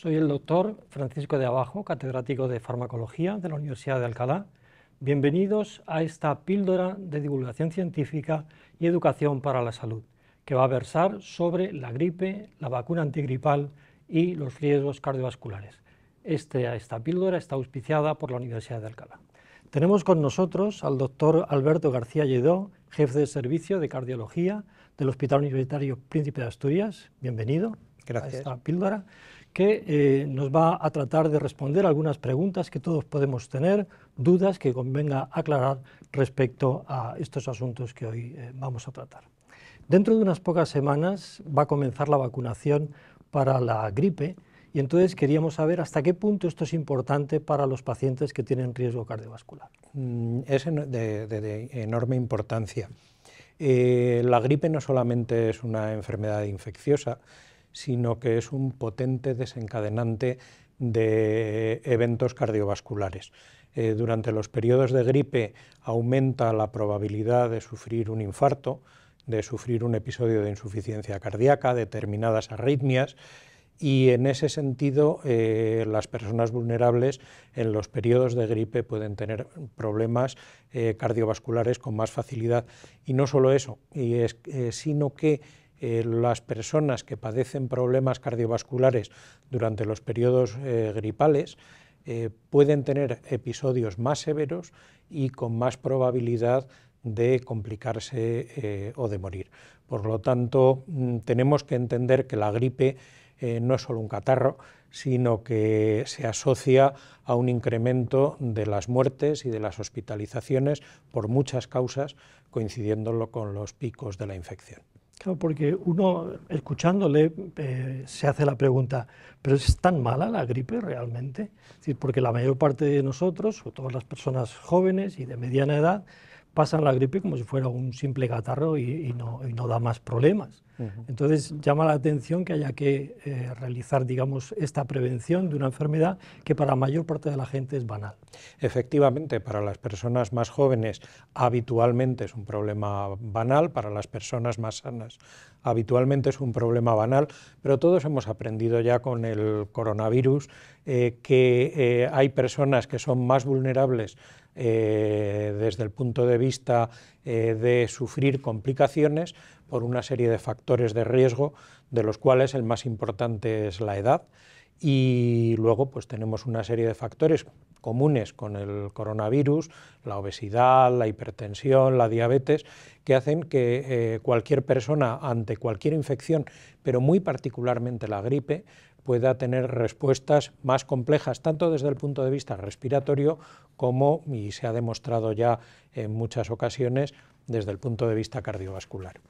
Soy el doctor Francisco de Abajo, catedrático de farmacología de la Universidad de Alcalá. Bienvenidos a esta píldora de divulgación científica y educación para la salud, que va a versar sobre la gripe, la vacuna antigripal y los riesgos cardiovasculares. Este, esta píldora está auspiciada por la Universidad de Alcalá. Tenemos con nosotros al doctor Alberto García Lledó, jefe de servicio de cardiología del Hospital Universitario Príncipe de Asturias. Bienvenido Gracias. a esta píldora que eh, nos va a tratar de responder algunas preguntas que todos podemos tener, dudas que convenga aclarar respecto a estos asuntos que hoy eh, vamos a tratar. Dentro de unas pocas semanas va a comenzar la vacunación para la gripe y entonces queríamos saber hasta qué punto esto es importante para los pacientes que tienen riesgo cardiovascular. Mm, es de, enorme importancia. Eh, la gripe no solamente es una enfermedad infecciosa, sino que es un potente desencadenante de eventos cardiovasculares. Eh, durante los periodos de gripe aumenta la probabilidad de sufrir un infarto, de sufrir un episodio de insuficiencia cardíaca, determinadas arritmias, y en ese sentido eh, las personas vulnerables en los periodos de gripe pueden tener problemas eh, cardiovasculares con más facilidad. Y no solo eso, sino que eh, las personas que padecen problemas cardiovasculares durante los periodos eh, gripales eh, pueden tener episodios más severos y con más probabilidad de complicarse o de morir. Por lo tanto, mm, tenemos que entender que la gripe no es solo un catarro, sino que se asocia a un incremento de las muertes y de las hospitalizaciones por muchas causas, coincidiéndolo con los picos de la infección. Claro, porque uno escuchándole eh, se hace la pregunta, ¿pero es tan mala la gripe realmente? porque la mayor parte de nosotros, o todas las personas jóvenes y de mediana edad, pasan la gripe como si fuera un simple catarro y, no, da más problemas. Entonces llama la atención que haya que eh, realizar, digamos, esta prevención de una enfermedad que para la mayor parte de la gente es banal. Efectivamente, para las personas más jóvenes habitualmente es un problema banal, para las personas más sanas habitualmente es un problema banal, pero todos hemos aprendido ya con el coronavirus eh, que eh, hay personas que son más vulnerables eh, desde el punto de vista eh, de sufrir complicaciones por una serie de factores de riesgo, de los cuales el más importante es la edad. Y luego pues tenemos una serie de factores comunes con el coronavirus, la obesidad, la hipertensión, la diabetes, que hacen que eh, cualquier persona ante cualquier infección, pero muy particularmente la gripe, pueda tener respuestas más complejas, tanto desde el punto de vista respiratorio como, y se ha demostrado ya en muchas ocasiones, desde el punto de vista cardiovascular.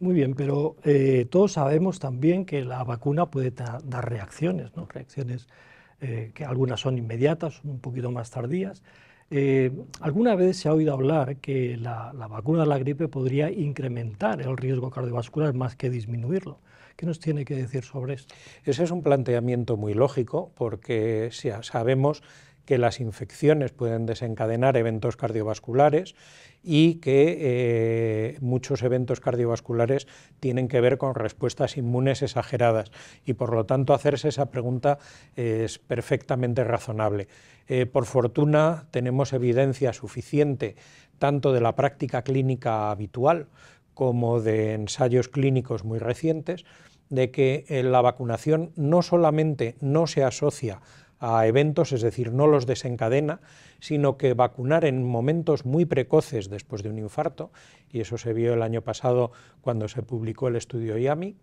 Muy bien, pero eh, todos sabemos también que la vacuna puede dar reacciones, ¿no? reacciones eh, que algunas son inmediatas, un poquito más tardías. Eh, alguna vez se ha oído hablar que la, vacuna de la gripe podría incrementar el riesgo cardiovascular más que disminuirlo. ¿Qué nos tiene que decir sobre esto? Ese es un planteamiento muy lógico porque sabemos que las infecciones pueden desencadenar eventos cardiovasculares y que eh, muchos eventos cardiovasculares tienen que ver con respuestas inmunes exageradas y por lo tanto hacerse esa pregunta es perfectamente razonable. Eh, por fortuna tenemos evidencia suficiente tanto de la práctica clínica habitual como de ensayos clínicos muy recientes de que eh, la vacunación no solamente no se asocia a eventos, es decir, no los desencadena, sino que vacunar en momentos muy precoces después de un infarto, y eso se vio el año pasado cuando se publicó el estudio IAMI,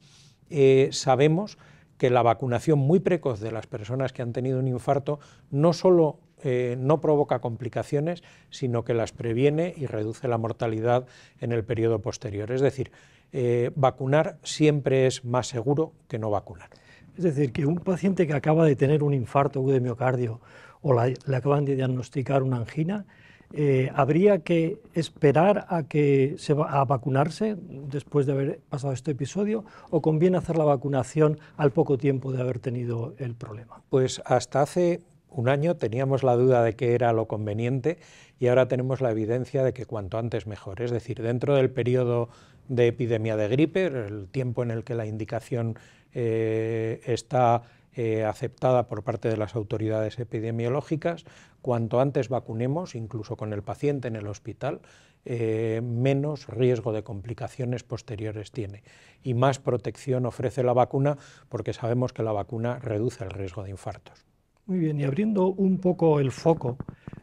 eh, sabemos que la vacunación muy precoz de las personas que han tenido un infarto no solo eh, no provoca complicaciones, sino que las previene y reduce la mortalidad en el periodo posterior. Es decir, eh, vacunar siempre es más seguro que no vacunar. Es decir, que un paciente que acaba de tener un infarto de miocardio o le acaban de diagnosticar una angina, eh, ¿habría que esperar a, que se va a vacunarse después de haber pasado este episodio o conviene hacer la vacunación al poco tiempo de haber tenido el problema? Pues hasta hace un año teníamos la duda de que era lo conveniente y ahora tenemos la evidencia de que cuanto antes mejor. Es decir, dentro del periodo de epidemia de gripe, el tiempo en el que la indicación eh, está eh, aceptada por parte de las autoridades epidemiológicas. Cuanto antes vacunemos, incluso con el paciente en el hospital, eh, menos riesgo de complicaciones posteriores tiene y más protección ofrece la vacuna porque sabemos que la vacuna reduce el riesgo de infartos. Muy bien, y abriendo un poco el foco,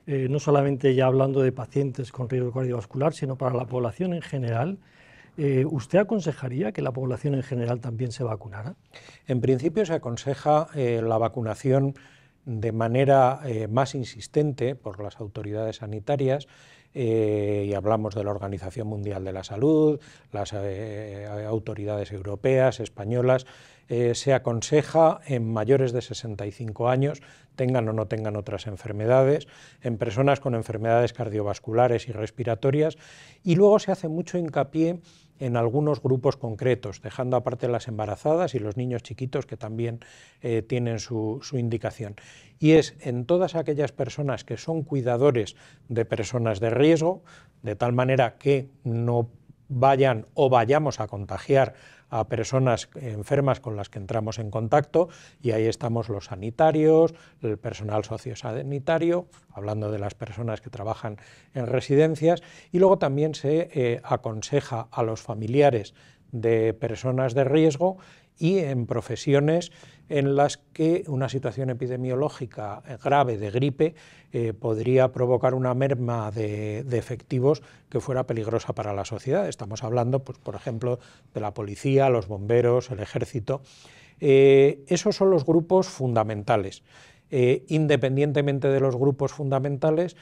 no solamente ya hablando de pacientes con riesgo cardiovascular, sino para la población en general, eh, ¿Usted aconsejaría que la población en general también se vacunara? En principio se aconseja eh, la vacunación de manera eh, más insistente por las autoridades sanitarias y hablamos de la Organización Mundial de la Salud, las autoridades europeas, españolas, eh, se aconseja en mayores de 65 años, tengan o no tengan otras enfermedades, en personas con enfermedades cardiovasculares y respiratorias, y luego se hace mucho hincapié en algunos grupos concretos, dejando aparte las embarazadas y los niños chiquitos que también eh, tienen su, indicación. Y es en todas aquellas personas que son cuidadores de personas de riesgo, de tal manera que no vayan o vayamos a contagiar a personas enfermas con las que entramos en contacto y ahí estamos los sanitarios, el personal sociosanitario, hablando de las personas que trabajan en residencias y luego también se eh, aconseja a los familiares de personas de riesgo y en profesiones en las que una situación epidemiológica eh, grave de gripe eh, podría provocar una merma de, efectivos que fuera peligrosa para la sociedad. Estamos hablando, pues, por ejemplo, de la policía, los bomberos, el ejército. Eh, esos son los grupos fundamentales. independientemente de los grupos fundamentales,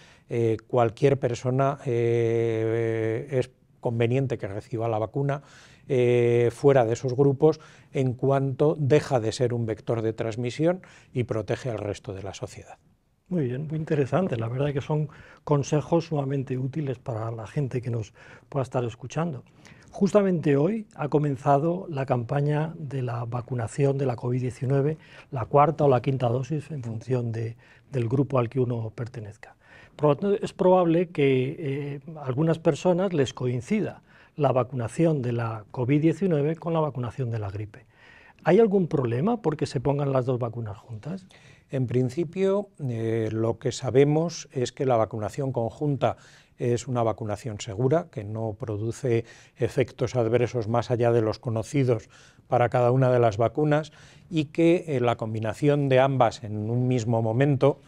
cualquier persona es conveniente que reciba la vacuna eh, fuera de esos grupos en cuanto deja de ser un vector de transmisión y protege al resto de la sociedad. Muy bien, muy interesante. La verdad que son consejos sumamente útiles para la gente que nos pueda estar escuchando. Justamente hoy ha comenzado la campaña de la vacunación de la COVID-19, la cuarta o la quinta dosis en función de, del grupo al que uno pertenezca es probable que a eh, algunas personas les coincida la vacunación de la COVID-19 con la vacunación de la gripe. ¿Hay algún problema porque se pongan las dos vacunas juntas? En principio, eh, lo que sabemos es que la vacunación conjunta es una vacunación segura, que no produce efectos adversos más allá de los conocidos para cada una de las vacunas y que eh, la combinación de ambas en un mismo momento,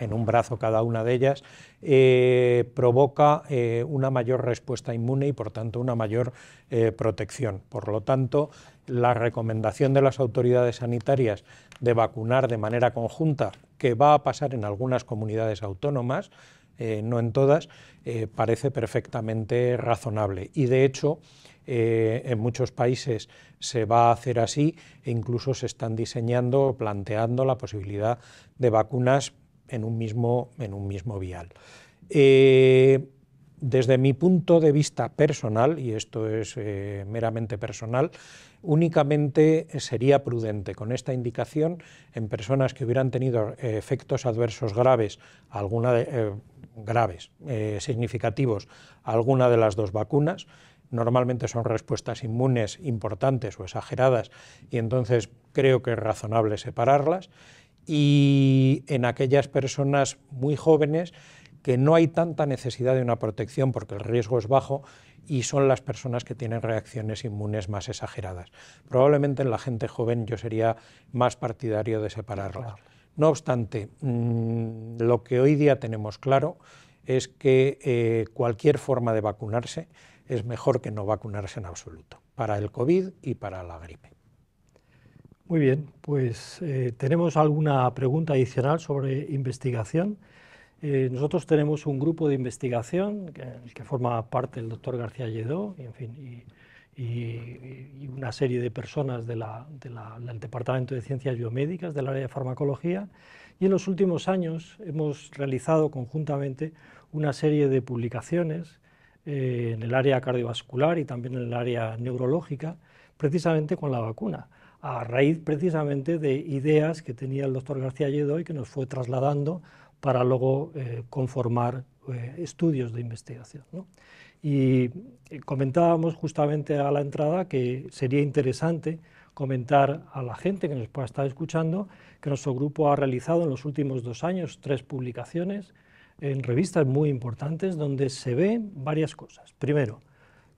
en un brazo cada una de ellas, eh, provoca eh, una mayor respuesta inmune y por tanto una mayor eh, protección. Por lo tanto, la recomendación de las autoridades sanitarias de vacunar de manera conjunta, que va a pasar en algunas comunidades autónomas, no en todas, parece perfectamente razonable. Y de hecho, en muchos países se va a hacer así e incluso se están diseñando o planteando la posibilidad de vacunas en un mismo, en un mismo vial. Eh, desde mi punto de vista personal, y esto es eh, meramente personal, únicamente sería prudente con esta indicación en personas que hubieran tenido eh, efectos adversos graves, alguna graves, significativos, alguna de las dos vacunas. Normalmente son respuestas inmunes importantes o exageradas y entonces creo que es razonable separarlas y en aquellas personas muy jóvenes que no hay tanta necesidad de una protección porque el riesgo es bajo y son las personas que tienen reacciones inmunes más exageradas. Probablemente en la gente joven yo sería más partidario de separarlas. No obstante, mm, lo que hoy día tenemos claro es que eh, cualquier forma de vacunarse es mejor que no vacunarse en absoluto, para el COVID y para la gripe. Muy bien, pues eh, tenemos alguna pregunta adicional sobre investigación. Eh, nosotros tenemos un grupo de investigación que, forma parte del doctor García Lledó y, en fin, y, una serie de personas del Departamento de Ciencias Biomédicas del área de farmacología. Y en los últimos años hemos realizado conjuntamente una serie de publicaciones eh, en el área cardiovascular y también en el área neurológica, precisamente con la vacuna a raíz precisamente de ideas que tenía el doctor García Lledo y que nos fue trasladando para luego eh, conformar eh, estudios de investigación. Y eh, comentábamos justamente a la entrada que sería interesante comentar a la gente que nos pueda estar escuchando que nuestro grupo ha realizado en los últimos dos años tres publicaciones en revistas muy importantes donde se ven varias cosas. Primero,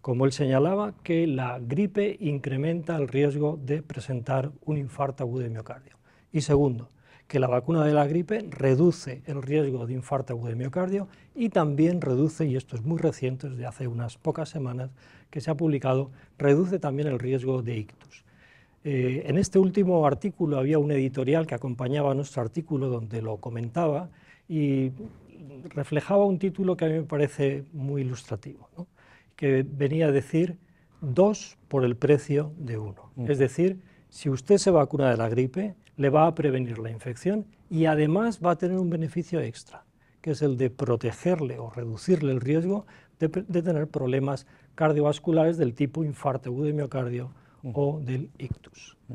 como él señalaba, que la gripe incrementa el riesgo de presentar un infarto agudo de miocardio. Y segundo, que la vacuna de la gripe reduce el riesgo de infarto agudo de miocardio y también reduce, y esto es muy reciente, desde hace unas pocas semanas que se ha publicado, reduce también el riesgo de ictus. Eh, en este último artículo había un editorial que acompañaba nuestro artículo donde lo comentaba y reflejaba un título que a mí me parece muy ilustrativo. ¿no? que venía a decir dos por el precio de uno. Mm. Es decir, si usted se vacuna de la gripe, le va a prevenir la infección y además va a tener un beneficio extra, que es el de protegerle o reducirle el riesgo de, tener problemas cardiovasculares del tipo infarto de miocardio mm. o del ictus. Mm.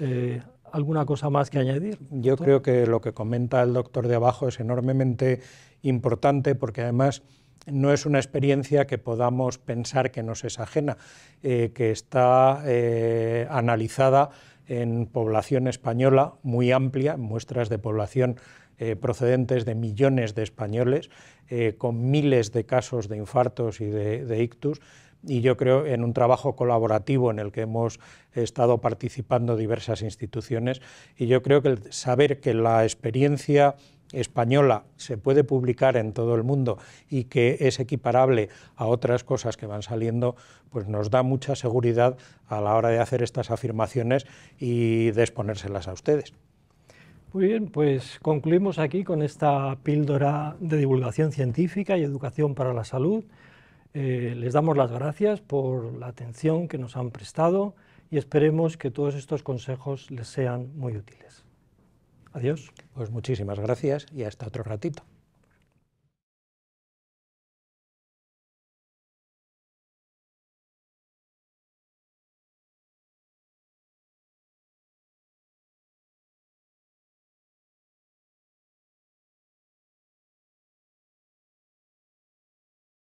Eh, ¿Alguna cosa más que añadir? Yo creo que lo que comenta el doctor de abajo es enormemente importante porque además no es una experiencia que podamos pensar que nos es ajena, eh, que está eh, analizada en población española muy amplia, muestras de población eh, procedentes de millones de españoles, con miles de casos de infartos y de, ictus, y yo creo en un trabajo colaborativo en el que hemos estado participando diversas instituciones y yo creo que saber que la experiencia española se puede publicar en todo el mundo y que es equiparable a otras cosas que van saliendo, pues nos da mucha seguridad a la hora de hacer estas afirmaciones y de exponérselas a ustedes. Muy bien, pues concluimos aquí con esta píldora de divulgación científica y educación para la salud. Eh, les damos las gracias por la atención que nos han prestado y esperemos que todos estos consejos les sean muy útiles. Adiós. Pues muchísimas gracias y hasta otro ratito.